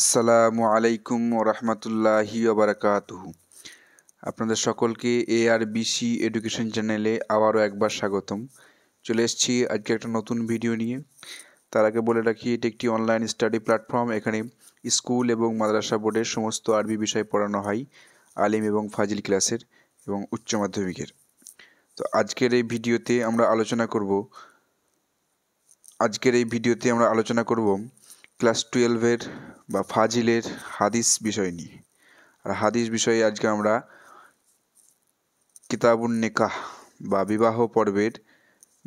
আসসালামু আলাইকুম ওরহমতুল্লাহি বারাকাতুহু আপনাদের সকলকে এ আর বিসি এডুকেশন চ্যানেলে আবারও একবার স্বাগতম চলে এসেছি আজকে একটা নতুন ভিডিও নিয়ে তার আগে বলে রাখি এটি একটি অনলাইন স্টাডি প্ল্যাটফর্ম এখানে স্কুল এবং মাদ্রাসা বোর্ডের সমস্ত আরবি বিষয় পড়ানো হয় আলিম এবং ফাজিল ক্লাসের এবং উচ্চ মাধ্যমিকের তো আজকের এই ভিডিওতে আমরা আলোচনা করব আজকের এই ভিডিওতে আমরা আলোচনা করব ক্লাস টুয়েলভের বা ফাজিলের হাদিস বিষয় নিয়ে আর হাদিস বিষয়ে আজকে আমরা কিতাবুন নিকাহ বা বিবাহ পর্বের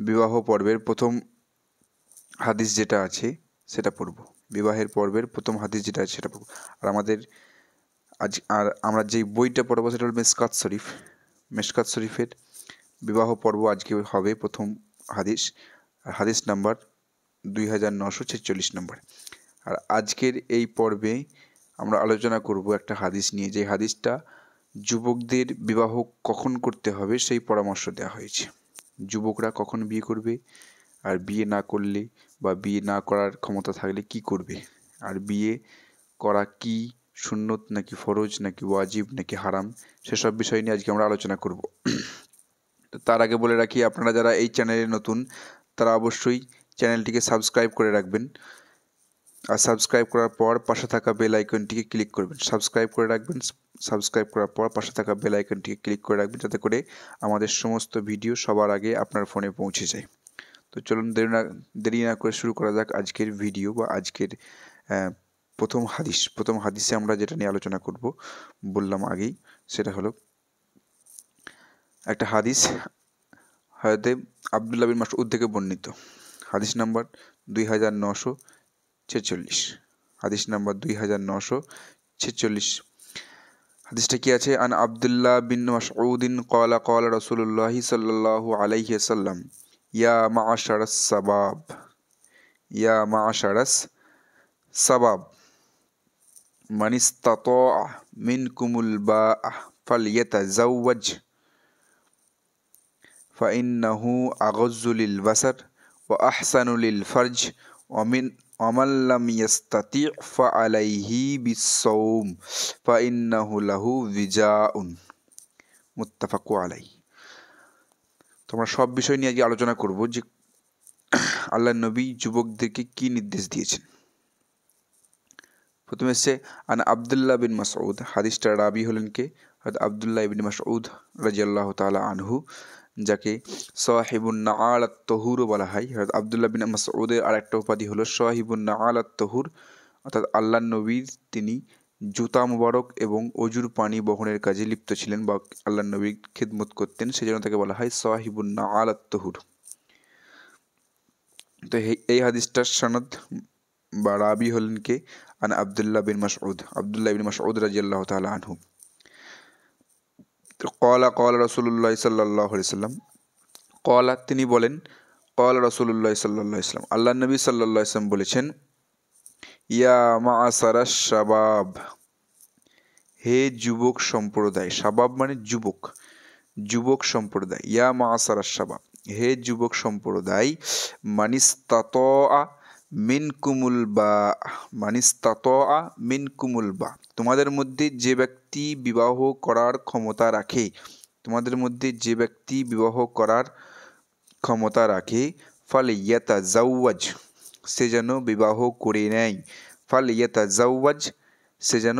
বিবাহ পর্বের প্রথম হাদিস যেটা আছে সেটা পড়ব বিবাহের পর্বের প্রথম হাদিস যেটা আছে সেটা পড়ব আর আমাদের আজ আর আমরা যেই বইটা পড়বো সেটা হল মেসকাত শরীফ মেসকাত শরীফের বিবাহ পর্ব আজকে হবে প্রথম হাদিস আর হাদিস নাম্বার দুই হাজার নশো ছেচল্লিশ নম্বর আর আজকের এই পর্বে আমরা আলোচনা করব একটা হাদিস নিয়ে যে হাদিসটা যুবকদের বিবাহ কখন করতে হবে সেই পরামর্শ দেওয়া হয়েছে যুবকরা কখন বিয়ে করবে আর বিয়ে না করলে বা বিয়ে না করার ক্ষমতা থাকলে কি করবে আর বিয়ে করা কি সুন্নত নাকি ফরজ নাকি ওয়াজিব নাকি হারাম সেসব বিষয় নিয়ে আজকে আমরা আলোচনা করব তো তার আগে বলে রাখি আপনারা যারা এই চ্যানেলে নতুন তারা অবশ্যই চ্যানেলটিকে সাবস্ক্রাইব করে রাখবেন আর সাবস্ক্রাইব করার পর পাশে থাকা বেল আইকনটিকে ক্লিক করবেন সাবস্ক্রাইব করে রাখবেন সাবস্ক্রাইব করার পর পাশে থাকা বেল আইকনটিকে ক্লিক করে রাখবেন যাতে করে আমাদের সমস্ত ভিডিও সবার আগে আপনার ফোনে পৌঁছে যায় তো চলুন দেরি না দেরি না করে শুরু করা যাক আজকের ভিডিও বা আজকের প্রথম হাদিস প্রথম হাদিসে আমরা যেটা নিয়ে আলোচনা করব বললাম আগেই সেটা হলো একটা হাদিস হয়তো আবদুল্লাহ বিন মাসউদ থেকে বর্ণিত হাদিস নাম্বার দুই হাজার নশো ছেচল্লিশ হাদিস নাম্বার দুই হাজার নশো ছেচল্লিশ হাদিসটা কি আছে আন আবদুল্লাহ বিন মাসউদ্দিন কলা কলা রসুল্লাহি সাল্লাহ আলাইহি সাল্লাম ইয়া মা আশারস সাবাব ইয়া মা আশারস সাবাব মানিস্তাত মিন কুমুল বা ফালিয়েতা জাউওয়াজ فإنه أغز للبصر وأحسن للفرج ومن অমাল্লাম ইয়াস্তাতি ফা আলাইহি বিসৌম ফা ইন্নাহু লাহু বিজাউন মুত্তাফাকু আলাই তোমরা সব বিষয় নিয়ে আজকে আলোচনা করব যে আল্লাহ নবী যুবকদেরকে কি নির্দেশ দিয়েছেন প্রথমে এসছে আন আবদুল্লাহ বিন মাসউদ হাদিস্টার রাবি হলেন কে আবদুল্লাহ বিন মাসউদ রাজিয়াল্লাহ তালা আনহু যাকে সাহিবুন্না আল আত্মহুরও বলা হয় হয়তো আবদুল্লাহ বিন মাসউদের আর একটা উপাধি হলো সাহিবুন্না আল আত্মহুর অর্থাৎ আল্লাহ নবীর তিনি জুতা মুবারক এবং অজুর পানি বহনের কাজে লিপ্ত ছিলেন বা আল্লাহ নবীর খেদমত করতেন সেজন্য তাকে বলা হয় সাহিবুন্না আল আত্মহুর তো এই হাদিসটার সনদ বা রাবি হলেন কে আন আবদুল্লাহ বিন মাসউদ আবদুল্লাহ বিন মাসউদ রাজিয়াল্লাহ তাআলা আনহু কলা কলা রসুল্লাহ সাল্লাহ ইসলাম কলা তিনি বলেন কল রসুল্লাহ সাল্লাহ ইসলাম আল্লাহ নবী সাল্লাহ ইসলাম বলেছেন ইয়া মা আসারা শাবাব হে যুবক সম্প্রদায় সাবাব মানে যুবক যুবক সম্প্রদায় ইয়া মা আসারা শাবাব হে যুবক সম্প্রদায় মানিস্তাত আ মিন কুমুল বা মানিস্তাত মিন কুমুল বা তোমাদের মধ্যে যে ব্যক্তি বিবাহ করার ক্ষমতা রাখে তোমাদের মধ্যে যে ব্যক্তি বিবাহ করার ক্ষমতা রাখে ফল ইয়াতা জাউওয়াজ সে যেন বিবাহ করে নেয় ফলে ইয়াতা জাউওয়াজ সে যেন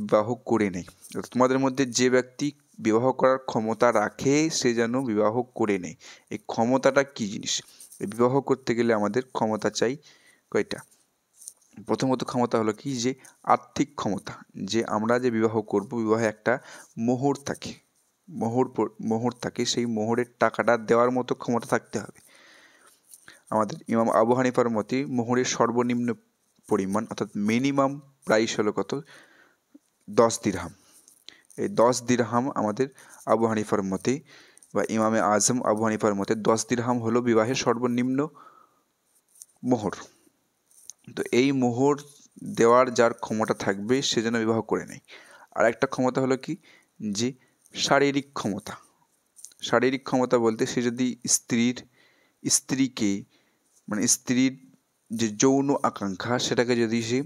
বিবাহ করে নেয় তোমাদের মধ্যে যে ব্যক্তি বিবাহ করার ক্ষমতা রাখে সে যেন বিবাহ করে নেয় এই ক্ষমতাটা কী জিনিস বিবাহ করতে গেলে আমাদের ক্ষমতা চাই কয়টা প্রথমত ক্ষমতা হলো কি যে আর্থিক ক্ষমতা যে আমরা যে বিবাহ করব বিবাহে একটা মোহর থাকে মোহর মোহর থাকে সেই মোহরের টাকাটা দেওয়ার মতো ক্ষমতা থাকতে হবে আমাদের ইমাম আবু হানিফার মতে মোহরের সর্বনিম্ন পরিমাণ অর্থাৎ মিনিমাম প্রাইস হলো কত দশ দিরহাম এই দশ দিরহাম আমাদের আবু হানিফার মতে বা ইমামে আজম আবু হানিফার মতে দশ দিরহাম হলো বিবাহের সর্বনিম্ন মোহর তো এই মোহর দেওয়ার যার ক্ষমতা থাকবে সে যেন বিবাহ করে নেয় আর একটা ক্ষমতা হলো কি যে শারীরিক ক্ষমতা শারীরিক ক্ষমতা বলতে সে যদি স্ত্রীর স্ত্রীকে মানে স্ত্রীর যে যৌন আকাঙ্ক্ষা সেটাকে যদি সে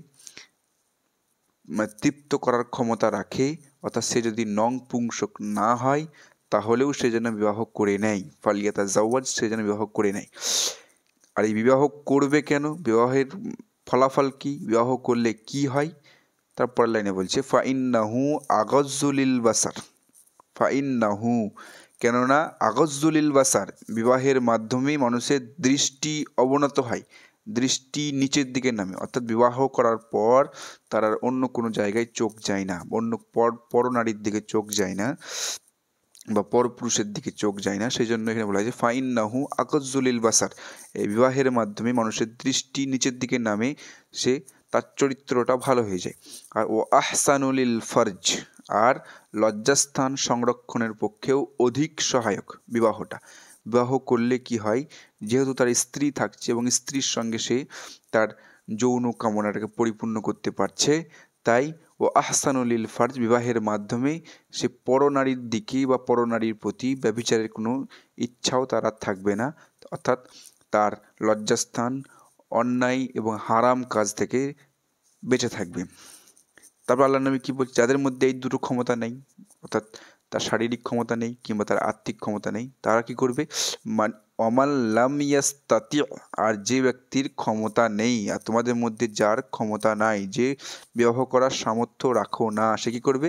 মানে তৃপ্ত করার ক্ষমতা রাখে অর্থাৎ সে যদি নং পুংসক না হয় তাহলেও সে যেন বিবাহ করে নেয় তার জাওয়াজ সে যেন বিবাহ করে নেয় আর এই বিবাহ করবে কেন বিবাহের ফলাফল কি বিবাহ করলে কি হয় তারপর লাইনে বলছে ফাইন্নাহু আগজ্জুলিল বাসার ফাইন্নাহু কেননা আগজ্জুলিল বাসার বিবাহের মাধ্যমে মানুষের দৃষ্টি অবনত হয় দৃষ্টি নিচের দিকে নামে অর্থাৎ বিবাহ করার পর তার আর অন্য কোনো জায়গায় চোখ যায় না অন্য পর পর নারীর দিকে চোখ যায় না বা পরপুরুষের দিকে চোখ যায় না সেই জন্য এখানে বলা হয় যে ফাইন নাহু আকজ্জুলিল বাসার এই বিবাহের মাধ্যমে মানুষের দৃষ্টি নিচের দিকে নামে সে তার চরিত্রটা ভালো হয়ে যায় আর ও আহসানুলিল ফর্জ আর লজ্জাস্থান সংরক্ষণের পক্ষেও অধিক সহায়ক বিবাহটা বিবাহ করলে কি হয় যেহেতু তার স্ত্রী থাকছে এবং স্ত্রীর সঙ্গে সে তার যৌন কামনাটাকে পরিপূর্ণ করতে পারছে তাই ও আহসানুলিল ফার্জ বিবাহের মাধ্যমে সে পরনারীর দিকে বা পরনারীর প্রতি ব্যবিচারের কোনো ইচ্ছাও তার আর থাকবে না অর্থাৎ তার লজ্জাস্থান অন্যায় এবং হারাম কাজ থেকে বেঁচে থাকবে তারপর আল্লাহ নবী কী বলছে যাদের মধ্যে এই দুটো ক্ষমতা নেই অর্থাৎ তার শারীরিক ক্ষমতা নেই কিংবা তার আর্থিক ক্ষমতা নেই তারা কি করবে অমাল লাম তাতি আর যে ব্যক্তির ক্ষমতা নেই আর তোমাদের মধ্যে যার ক্ষমতা নাই যে বিবাহ করার সামর্থ্য রাখো না সে কী করবে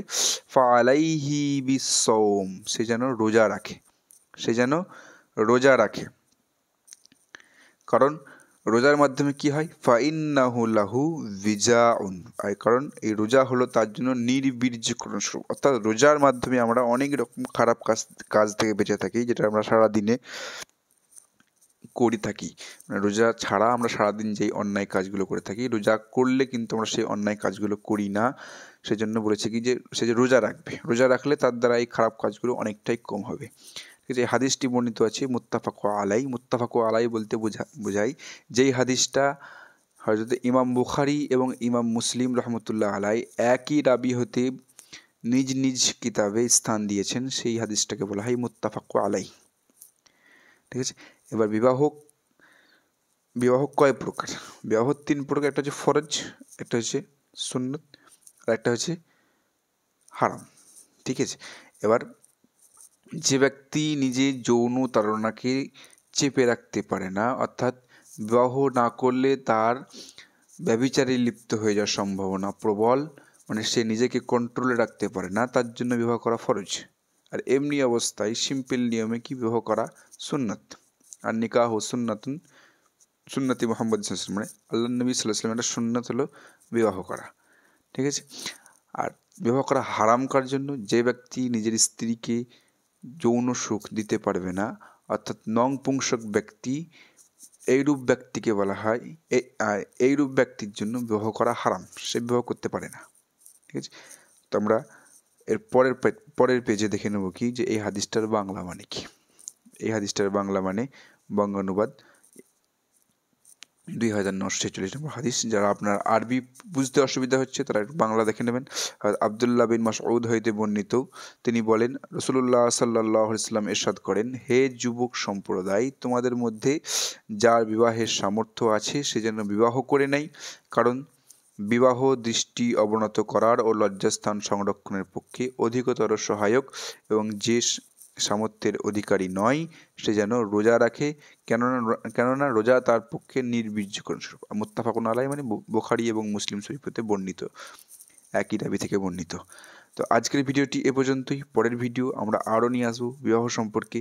ফালাইহি আলাইহি বিসম সে যেন রোজা রাখে সে যেন রোজা রাখে কারণ রোজার মাধ্যমে কি হয় ফাইন্নাহু লাহু ভিজা আর কারণ এই রোজা হলো তার জন্য নির্বীর্যকরণ স্বরূপ অর্থাৎ রোজার মাধ্যমে আমরা অনেক রকম খারাপ কাজ কাজ থেকে বেঁচে থাকি যেটা আমরা সারাদিনে করে থাকি মানে রোজা ছাড়া আমরা সারাদিন যেই অন্যায় কাজগুলো করে থাকি রোজা করলে কিন্তু আমরা সেই অন্যায় কাজগুলো করি না সেজন্য বলেছে কি যে সে যে রোজা রাখবে রোজা রাখলে তার দ্বারা এই খারাপ কাজগুলো অনেকটাই কম হবে ঠিক এই হাদিসটি বর্ণিত আছে মুত্তাফাকু আলাই মুত্তাফাকু আলাই বলতে বোঝা বোঝাই যেই হাদিসটা হয়তো ইমাম বুখারি এবং ইমাম মুসলিম রহমতুল্লাহ আলাই একই রাবি হতে নিজ নিজ কিতাবে স্থান দিয়েছেন সেই হাদিসটাকে বলা হয় মুত্তাফাকু আলাই ঠিক আছে এবার বিবাহ বিবাহ কয় প্রকার বিবাহ তিন প্রকার একটা হচ্ছে ফরজ একটা হচ্ছে সুন্নত আর একটা হচ্ছে হারাম ঠিক আছে এবার যে ব্যক্তি নিজে যৌন তাড়নাকে চেপে রাখতে পারে না অর্থাৎ বিবাহ না করলে তার ব্যবিচারে লিপ্ত হয়ে যাওয়ার সম্ভাবনা প্রবল মানে সে নিজেকে কন্ট্রোলে রাখতে পারে না তার জন্য বিবাহ করা ফরজ আর এমনি অবস্থায় সিম্পল নিয়মে কি বিবাহ করা সুন্নত আর নিকাহ সুন্নাতুন সুন্নতি মোহাম্মদ মানে আল্লাহ নবী সাল্লাহ একটা সুন্নত হলো বিবাহ করা ঠিক আছে আর বিবাহ করা হারাম কার জন্য যে ব্যক্তি নিজের স্ত্রীকে যৌন সুখ দিতে পারবে না অর্থাৎ নং পুংসক ব্যক্তি এইরূপ ব্যক্তিকে বলা হয় এইরূপ ব্যক্তির জন্য বিবাহ করা হারাম সে বিবাহ করতে পারে না ঠিক আছে তো আমরা এর পরের পরের পেজে দেখে নেব কি যে এই হাদিসটার বাংলা মানে কি এই হাদিসটার বাংলা মানে বঙ্গানুবাদ দুই হাজার নশো ছেচল্লিশ নম্বর হাদিস যারা আপনার আরবি বুঝতে অসুবিধা হচ্ছে তারা একটু বাংলা দেখে নেবেন আবদুল্লাহ বিন মাসউদ হইতে বর্ণিত তিনি বলেন রসুল্লাহ সাল্লাহ ইসলাম এরশাদ করেন হে যুবক সম্প্রদায় তোমাদের মধ্যে যার বিবাহের সামর্থ্য আছে সে যেন বিবাহ করে নেয় কারণ বিবাহ দৃষ্টি অবনত করার ও লজ্জাস্থান সংরক্ষণের পক্ষে অধিকতর সহায়ক এবং যে সামর্থ্যের অধিকারী নয় সে যেন রোজা রাখে কেননা কেননা রোজা তার পক্ষে নির্বীর্যকরণ স্বরূপ মোত্তাফাকুন আলাই মানে বোখারি এবং মুসলিম শরীফতে বর্ণিত একই দাবি থেকে বর্ণিত তো আজকের ভিডিওটি এ পর্যন্তই পরের ভিডিও আমরা আরও নিয়ে আসবো বিবাহ সম্পর্কে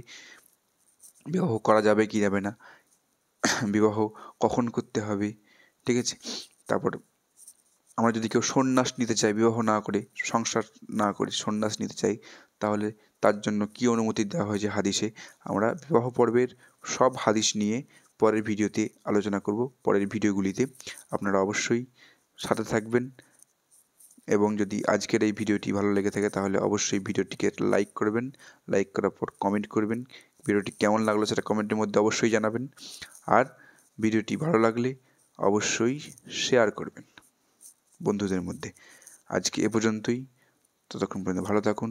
বিবাহ করা যাবে কি যাবে না বিবাহ কখন করতে হবে ঠিক আছে তারপর আমরা যদি কেউ সন্ন্যাস নিতে চাই বিবাহ না করে সংসার না করে সন্ন্যাস নিতে চাই তাহলে তার জন্য কি অনুমতি দেওয়া হয়েছে হাদিসে আমরা বিবাহ পর্বের সব হাদিস নিয়ে পরের ভিডিওতে আলোচনা করব পরের ভিডিওগুলিতে আপনারা অবশ্যই সাথে থাকবেন এবং যদি আজকের এই ভিডিওটি ভালো লেগে থাকে তাহলে অবশ্যই ভিডিওটিকে লাইক করবেন লাইক করার পর কমেন্ট করবেন ভিডিওটি কেমন লাগলো সেটা কমেন্টের মধ্যে অবশ্যই জানাবেন আর ভিডিওটি ভালো লাগলে অবশ্যই শেয়ার করবেন বন্ধুদের মধ্যে আজকে এ পর্যন্তই ততক্ষণ পর্যন্ত ভালো থাকুন